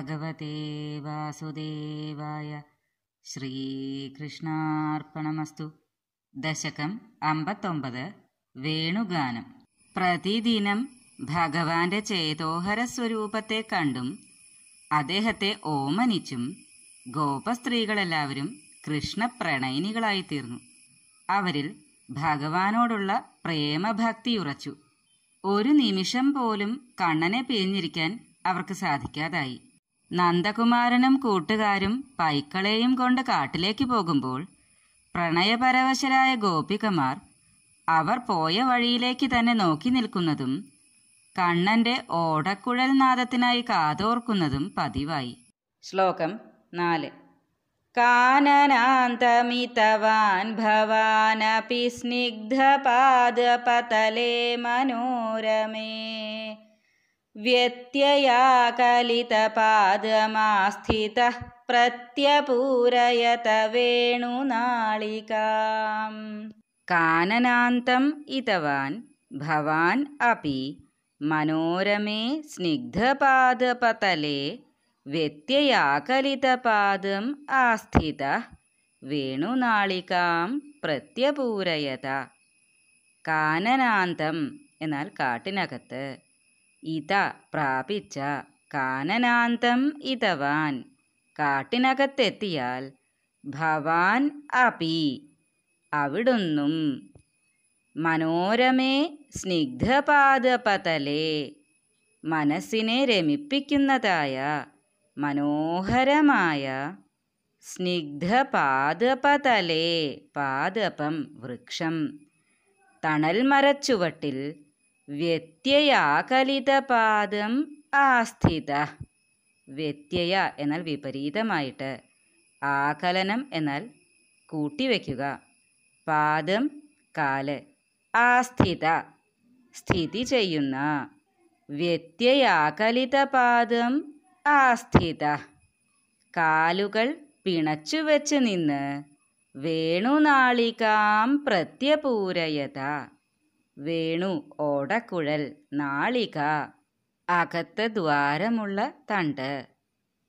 ഭഗവതേ വാസുദേവായ ശ്രീകൃഷ്ണാർപ്പണമസ്തു ദശകം അമ്പത്തൊമ്പത് വേണുഗാനം പ്രതിദിനം ഭഗവാന്റെ ചേതോഹര സ്വരൂപത്തെ കണ്ടും അദ്ദേഹത്തെ ഓമനിച്ചും ഗോപസ്ത്രീകളെല്ലാവരും കൃഷ്ണപ്രണയിനികളായിത്തീർന്നു അവരിൽ ഭഗവാനോടുള്ള പ്രേമഭക്തി ഉറച്ചു ഒരു നിമിഷം പോലും കണ്ണനെ പിരിഞ്ഞിരിക്കാൻ അവർക്ക് സാധിക്കാതായി നന്ദകുമാരനും കൂട്ടുകാരും പൈക്കളെയും കൊണ്ട് കാട്ടിലേക്ക് പോകുമ്പോൾ പ്രണയപരവശരായ ഗോപികമാർ അവർ പോയ വഴിയിലേക്ക് തന്നെ നോക്കി നിൽക്കുന്നതും കണ്ണന്റെ ഓടക്കുഴൽ നാദത്തിനായി കാതോർക്കുന്നതും പതിവായി ശ്ലോകം നാല് കാനനാന്തമിതവാൻ ഭവാനപി സ്നിഗ്ധപാദപതലേ മനോരമേ വ്യത്യയാകലിതപാദമാസ്ഥിതഃ പ്രത്യപൂരയത വേണുനാളികാം കാനനാന്തം ഇതവാൻ ഭവാൻ അപി മനോരമേ സ്നിഗ്ധപാദപതലേ വ്യത്യയാകലിതപാദം ആസ്ഥിത വേണുനാളികാം പ്രത്യപൂരയത കാനനാന്തം എന്നാൽ കാട്ടിനകത്ത് ഇത പ്രാപിച്ച കാനനാന്തം ഇതവാൻ കാട്ടിനകത്തെത്തിയാൽ ഭവാൻ അപി അവിടുന്നും മനോരമേ സ്നിഗ്ധപാദപതലേ മനസ്സിനെ രമിപ്പിക്കുന്നതായ മനോഹരമായ സ്നിഗ്ധപാദപതലേ പാദപം വൃക്ഷം തണൽ മരച്ചുവട്ടിൽ വ്യത്യയാകലിതപാദം ആസ്ഥിത വ്യത്യയ എന്നാൽ വിപരീതമായിട്ട് ആകലനം എന്നാൽ കൂട്ടിവെക്കുക പാദം കാല് ആസ്ഥിത സ്ഥിതി ചെയ്യുന്ന വ്യത്യയാകലിതപാദം ആസ്ഥിത കാലുകൾ പിണച്ചു വെച്ച് നിന്ന് വേണുനാളികാം പ്രത്യപൂരയത വേണു ഓടക്കുഴൽ നാളിക അകത്ത് ദ്വാരമുള്ള തണ്ട്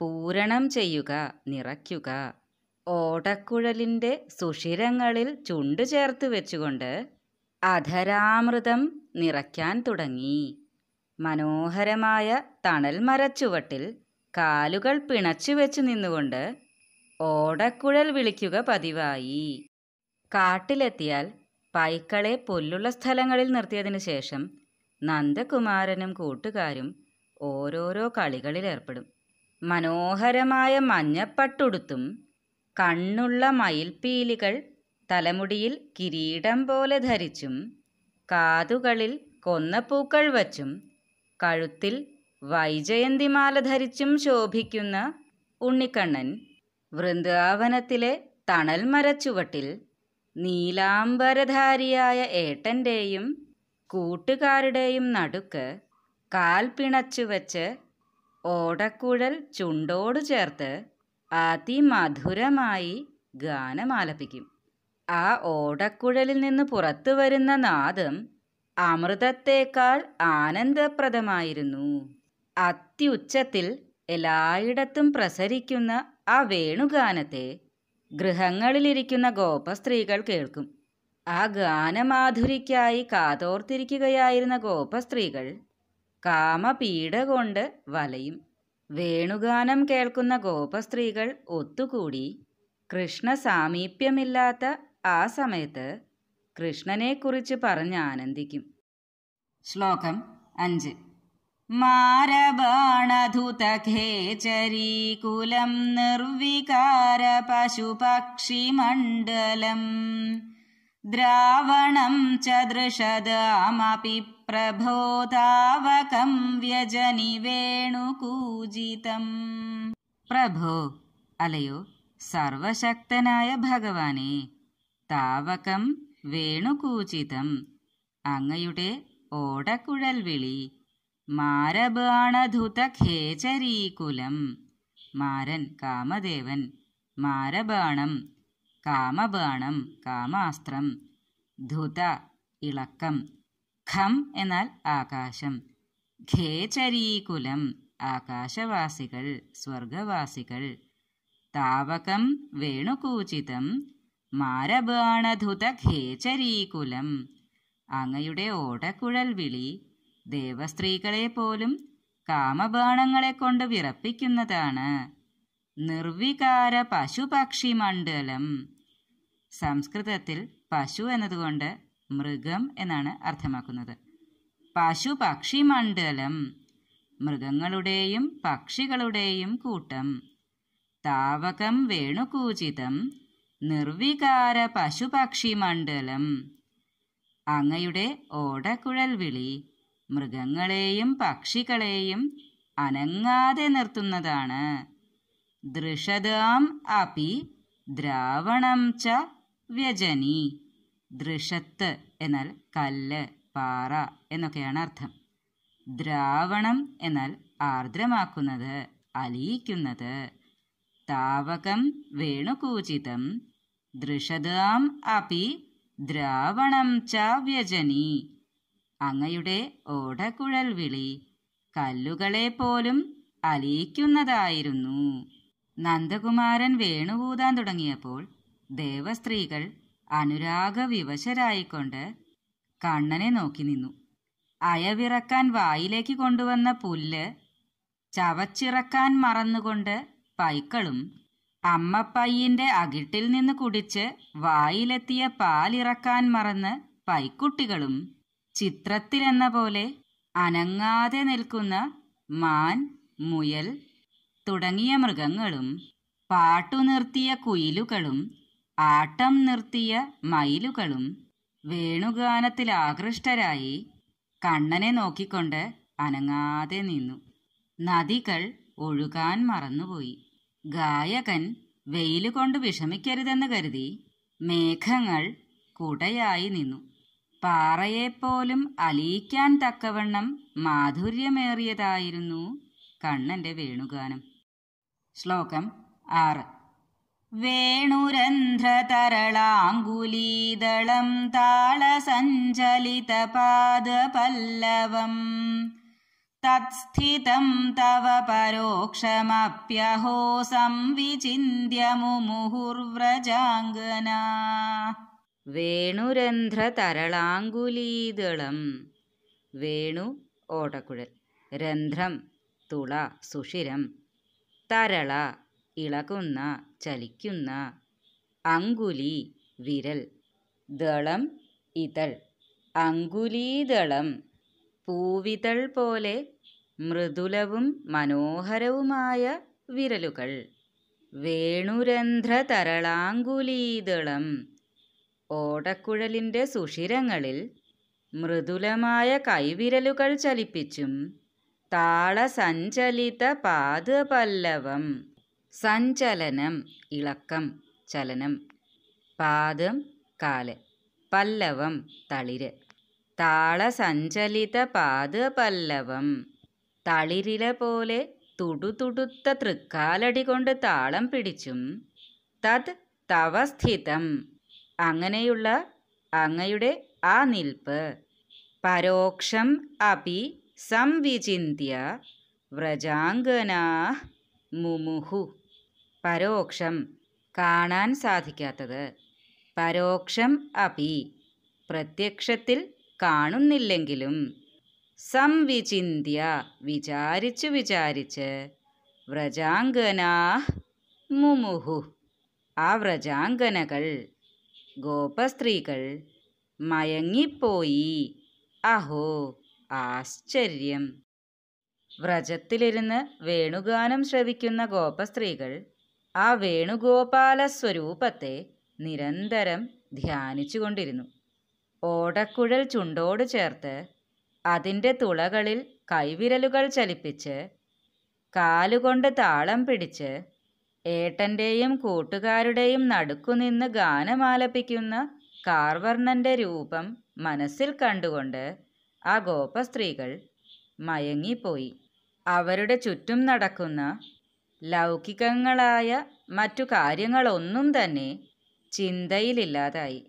പൂരണം ചെയ്യുക നിറയ്ക്കുക ഓടക്കുഴലിൻ്റെ സുഷിരങ്ങളിൽ ചുണ്ട് ചേർത്ത് വെച്ചുകൊണ്ട് അധരാമൃതം നിറയ്ക്കാൻ തുടങ്ങി മനോഹരമായ തണൽ മരച്ചുവട്ടിൽ കാലുകൾ പിണച്ചു വെച്ച് നിന്നുകൊണ്ട് ഓടക്കുഴൽ വിളിക്കുക പതിവായി കാട്ടിലെത്തിയാൽ പൈക്കളെ പുല്ലുള്ള സ്ഥലങ്ങളിൽ നിർത്തിയതിനു ശേഷം നന്ദകുമാരനും കൂട്ടുകാരും ഓരോരോ കളികളിൽ ഏർപ്പെടും മനോഹരമായ മഞ്ഞപ്പട്ടുടുത്തും കണ്ണുള്ള മയിൽപീലികൾ തലമുടിയിൽ കിരീടം പോലെ ധരിച്ചും കാതുകളിൽ കൊന്നപ്പൂക്കൾ വച്ചും കഴുത്തിൽ വൈജയന്തിമാല ധരിച്ചും ശോഭിക്കുന്ന ഉണ്ണിക്കണ്ണൻ വൃന്ദാവനത്തിലെ തണൽ മരച്ചുവട്ടിൽ നീലാംബരധാരിയായ ഏട്ടൻ്റെയും കൂട്ടുകാരുടെയും നടുക്ക് കാൽ പിണച്ചു വച്ച് ഓടക്കുഴൽ ചുണ്ടോടു ചേർത്ത് അതിമധുരമായി ഗാനമാലപിക്കും ആ ഓടക്കുഴലിൽ നിന്ന് പുറത്തു വരുന്ന നാദം അമൃതത്തേക്കാൾ ആനന്ദപ്രദമായിരുന്നു അത്യുച്ചത്തിൽ എല്ലായിടത്തും പ്രസരിക്കുന്ന ആ വേണുഗാനത്തെ ഗൃഹങ്ങളിലിരിക്കുന്ന ഗോപസ്ത്രീകൾ കേൾക്കും ആ ഗാനമാധുരിക്കായി കാതോർത്തിരിക്കുകയായിരുന്ന ഗോപസ്ത്രീകൾ കാമപീഡ കൊണ്ട് വലയും വേണുഗാനം കേൾക്കുന്ന ഗോപസ്ത്രീകൾ ഒത്തുകൂടി കൃഷ്ണ സാമീപ്യമില്ലാത്ത ആ സമയത്ത് കൃഷ്ണനെക്കുറിച്ച് പറഞ്ഞ് ആനന്ദിക്കും ശ്ലോകം അഞ്ച് मारबाणधुतखेचरीकुलं निर्विकारपशुपक्षिमण्डलम् द्रावणं च दृषदामपि प्रभो तावकं वेणुकूजितम् प्रभो अलयो सर्वशक्तनाय भगवाने तावकं वेणुकूजितम् अङ्गयुटे ओडकुळल्विळि മാരബ് ഖേചരീകുലം മാരൻ കാമദേവൻ മാരബാണം കാമബാണം കാമാസ്ത്രം ധുത ഇളക്കം ഖം എന്നാൽ ആകാശം ഖേചരീകുലം ആകാശവാസികൾ സ്വർഗവാസികൾ താവകം വേണുകൂചിതം മാരബാണധുത ഖേചരീകുലം അങ്ങയുടെ ഓടക്കുഴൽ വിളി ദേവസ്ത്രീകളെ പോലും കാമബാണങ്ങളെ കൊണ്ട് വിറപ്പിക്കുന്നതാണ് നിർവികാര പശുപക്ഷി മണ്ഡലം സംസ്കൃതത്തിൽ പശു എന്നതുകൊണ്ട് മൃഗം എന്നാണ് അർത്ഥമാക്കുന്നത് പശുപക്ഷി മണ്ഡലം മൃഗങ്ങളുടെയും പക്ഷികളുടെയും കൂട്ടം താവകം വേണുകൂചിതം നിർവികാര പശുപക്ഷി മണ്ഡലം അങ്ങയുടെ ഓടക്കുഴൽ വിളി മൃഗങ്ങളെയും പക്ഷികളെയും അനങ്ങാതെ നിർത്തുന്നതാണ് ദൃഷതാം അപി ദ്രാവണം ച വ്യജനി ദൃഷത്ത് എന്നാൽ കല്ല് പാറ എന്നൊക്കെയാണ് അർത്ഥം ദ്രാവണം എന്നാൽ ആർദ്രമാക്കുന്നത് അലിയിക്കുന്നത് താവകം വേണുകൂചിതം ദൃഷതാം അപി ദ്രാവണം ച വ്യജനി അങ്ങയുടെ ഓടക്കുഴൽ വിളി കല്ലുകളെ പോലും അലിയിക്കുന്നതായിരുന്നു നന്ദകുമാരൻ വേണുകൂതാൻ തുടങ്ങിയപ്പോൾ ദേവസ്ത്രീകൾ അനുരാഗവിവശരായിക്കൊണ്ട് കണ്ണനെ നോക്കി നിന്നു അയവിറക്കാൻ വായിലേക്ക് കൊണ്ടുവന്ന പുല്ല് ചവച്ചിറക്കാൻ മറന്നുകൊണ്ട് പൈക്കളും അമ്മപ്പയ്യന്റെ അകിട്ടിൽ നിന്ന് കുടിച്ച് വായിലെത്തിയ പാലിറക്കാൻ മറന്ന് പൈക്കുട്ടികളും ചിത്രത്തിലെന്ന പോലെ അനങ്ങാതെ നിൽക്കുന്ന മാൻ മുയൽ തുടങ്ങിയ മൃഗങ്ങളും പാട്ടു നിർത്തിയ കുയിലുകളും ആട്ടം നിർത്തിയ മയിലുകളും വേണുഗാനത്തിൽ ആകൃഷ്ടരായി കണ്ണനെ നോക്കിക്കൊണ്ട് അനങ്ങാതെ നിന്നു നദികൾ ഒഴുകാൻ മറന്നുപോയി ഗായകൻ വെയിലുകൊണ്ട് വിഷമിക്കരുതെന്ന് കരുതി മേഘങ്ങൾ കുടയായി നിന്നു പാറയെപ്പോലും അലിയിക്കാൻ തക്കവണ്ണം മാധുര്യമേറിയതായിരുന്നു കണ്ണന്റെ വേണുഗാനം ശ്ലോകം ആറ് വേണുരന്ധ്രതരളാങ്കുലീതളം താളസഞ്ചലിതപാദപല്ലവം തത്സ്ഥിതം തവ പരോക്ഷമപ്യഹോ സംവിചിന്യ മുമുഹുർവ്രജാംഗനാ തരളാങ്കുലീതളം വേണു ഓടക്കുഴൽ രന്ധ്രം തുള സുഷിരം തരള ഇളകുന്ന ചലിക്കുന്ന അങ്കുലി വിരൽ ദളം ഇതൾ അങ്കുലീതളം പൂവിതൾ പോലെ മൃദുലവും മനോഹരവുമായ വിരലുകൾ തരളാങ്കുലീതളം ഓടക്കുഴലിൻ്റെ സുഷിരങ്ങളിൽ മൃദുലമായ കൈവിരലുകൾ ചലിപ്പിച്ചും താളസഞ്ചലിത പാദപല്ലവം സഞ്ചലനം ഇളക്കം ചലനം പാദം കാല് പല്ലവം തളിര് താളസഞ്ചലിത പാദപല്ലവം തളിരിലെ പോലെ തുടുതുടുത്ത തൃക്കാലടി കൊണ്ട് താളം പിടിച്ചും തത് തവസ്ഥിതം അങ്ങനെയുള്ള അങ്ങയുടെ ആ നിൽപ്പ് പരോക്ഷം അപി സംവിചിന്യ വ്രജാംഗനാ മുമുഹു പരോക്ഷം കാണാൻ സാധിക്കാത്തത് പരോക്ഷം അപി പ്രത്യക്ഷത്തിൽ കാണുന്നില്ലെങ്കിലും സംവിചിന്യ വിചാരിച്ചു വിചാരിച്ച് വ്രജാംഗനാ മുമുഹു ആ വ്രജാംഗനകൾ ഗോപസ്ത്രീകൾ മയങ്ങിപ്പോയി അഹോ ആശ്ചര്യം വ്രജത്തിലിരുന്ന് വേണുഗാനം ശ്രവിക്കുന്ന ഗോപസ്ത്രീകൾ ആ വേണുഗോപാല സ്വരൂപത്തെ നിരന്തരം ധ്യാനിച്ചുകൊണ്ടിരുന്നു ഓടക്കുഴൽ ചുണ്ടോട് ചേർത്ത് അതിൻ്റെ തുളകളിൽ കൈവിരലുകൾ ചലിപ്പിച്ച് കാലുകൊണ്ട് താളം പിടിച്ച് ഏട്ടന്റെയും കൂട്ടുകാരുടെയും നടുക്കുനിന്ന് ഗാനമാലപിക്കുന്ന കാർവർണന്റെ രൂപം മനസ്സിൽ കണ്ടുകൊണ്ട് ആ ഗോപസ്ത്രീകൾ മയങ്ങിപ്പോയി അവരുടെ ചുറ്റും നടക്കുന്ന ലൗകികങ്ങളായ മറ്റു കാര്യങ്ങളൊന്നും തന്നെ ചിന്തയിലില്ലാതായി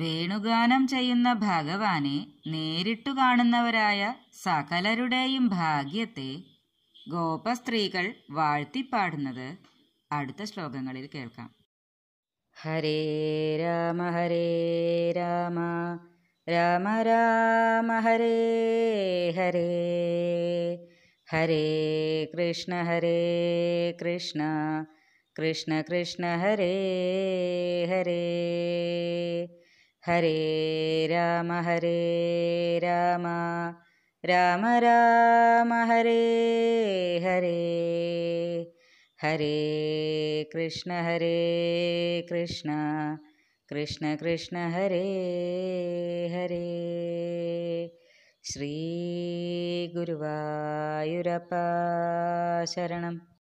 വേണുഗാനം ചെയ്യുന്ന ഭഗവാനെ നേരിട്ടു കാണുന്നവരായ സകലരുടെയും ഭാഗ്യത്തെ ഗോപസ്ത്രീകൾ വാഴ്ത്തിപ്പാടുന്നത് അടുത്ത ശ്ലോകങ്ങളിൽ കേൾക്കാം ഹരേ രാമ ഹരേ രാമ രാമ രാമ ഹരേ ഹരേ ഹരേ കൃഷ്ണ ഹരേ കൃഷ്ണ കൃഷ്ണ കൃഷ്ണ ഹരേ ഹരേ ഹരേ രാമ ഹരേ രാമ രാമ രാമ ഹരേ ഹരേ हरे कृष्ण हरे कृष्ण कृष्ण कृष्ण हरे हरे शरणं